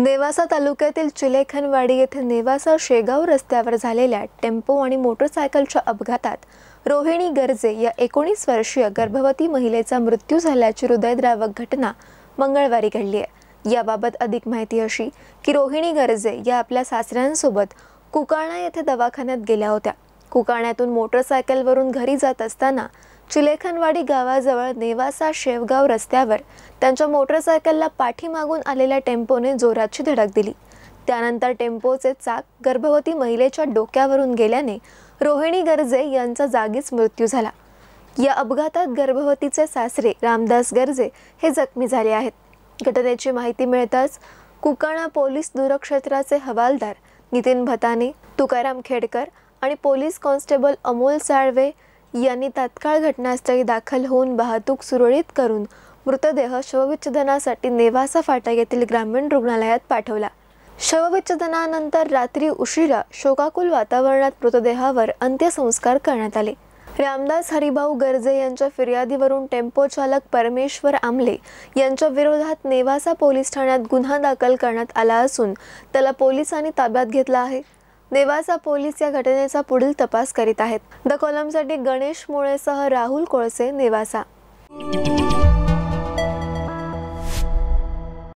नेवासा तालुक्यातील चिलेखनवाडी येथे नेवासा शेगाव रस्त्यावर झालेल्या टेम्पो आणि मोटरसायकलच्या अपघातात रोहिणी गर्जे या एकोणीस वर्षीय गर्भवती महिलेचा मृत्यू झाल्याची हृदयद्रावक घटना मंगळवारी घडली आहे याबाबत अधिक माहिती अशी की रोहिणी गर्जे या आपल्या सासऱ्यांसोबत कुकाणा येथे दवाखान्यात गेल्या होत्या कुकाण्यातून मोटरसायकलवरून घरी जात असताना चिलेखनवाडी गावाजवळ नेवासा शेवगाव रस्त्यावर त्यांच्या मोटरसायकलला पाठीमागून आलेल्या टेम्पोने जोराची धडक दिली त्यानंतर टेम्पोचे चाक गर्भवती महिलेच्या डोक्यावरून गेल्याने रोहिणी गर्जे यांचा जागीच मृत्यू झाला या अपघातात गर्भवतीचे सासरे रामदास गर्जे हे जखमी झाले आहेत घटनेची माहिती मिळताच कुकाणा पोलीस दूरक्षेत्राचे हवालदार नितीन भताने तुकाराम खेडकर आणि पोलीस कॉन्स्टेबल अमोल साळवे यांनी तात्काळ घटनास्थळी दाखल होऊन वाहतूक सुरळीत करून मृतदेह शवविच्छेदनासाठी नेवासा फाटा येथील ग्रामीण रुग्णालयात पाठवला शवविच्छेदनानंतर रात्री उशिरा शोकाकुल वातावरणात मृतदेहावर अंत्यसंस्कार करण्यात आले रामदास हरिभाऊ गर्जे यांच्या फिर्यादीवरून टेम्पो चालक परमेश्वर आमले यांच्या विरोधात नेवासा पोलीस ठाण्यात गुन्हा दाखल करण्यात आला असून त्याला पोलिसांनी ताब्यात घेतला आहे नेवासा पोलीस या घटनेचा पुढील तपास करीत आहेत द कॉलमसाठी गणेश मुळेसह राहुल कोळसे नेवासा